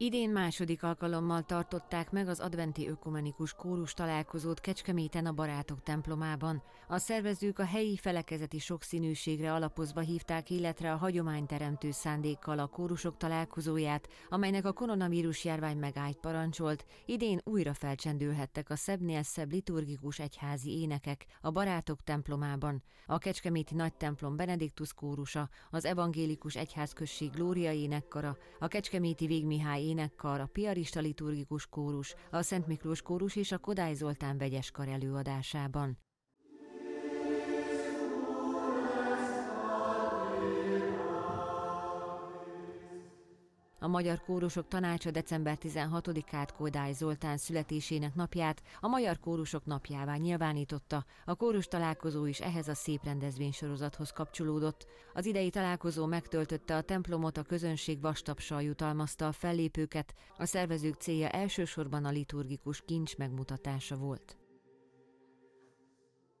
Idén második alkalommal tartották meg az adventi ökumenikus kórus találkozót Kecskeméten a Barátok templomában. A szervezők a helyi felekezeti sokszínűségre alapozva hívták életre a hagyományteremtő szándékkal a kórusok találkozóját, amelynek a koronavírus járvány megállt parancsolt, idén újra felcsendülhettek a szebbnél szebb liturgikus egyházi énekek a Barátok templomában. A Kecskeméti Nagy templom Benediktus kórusa, az evangélikus egyházközség Glória énekkara, a Kecskeméti Végmihály énekkar, a piarista liturgikus kórus, a Szent Miklós kórus és a Kodály Zoltán vegyeskar előadásában. A Magyar Kórusok Tanácsa december 16-át Kodály Zoltán születésének napját a Magyar Kórusok napjává nyilvánította. A kórus találkozó is ehhez a szép rendezvénysorozathoz kapcsolódott. Az idei találkozó megtöltötte a templomot, a közönség vastapsal jutalmazta a fellépőket, a szervezők célja elsősorban a liturgikus kincs megmutatása volt.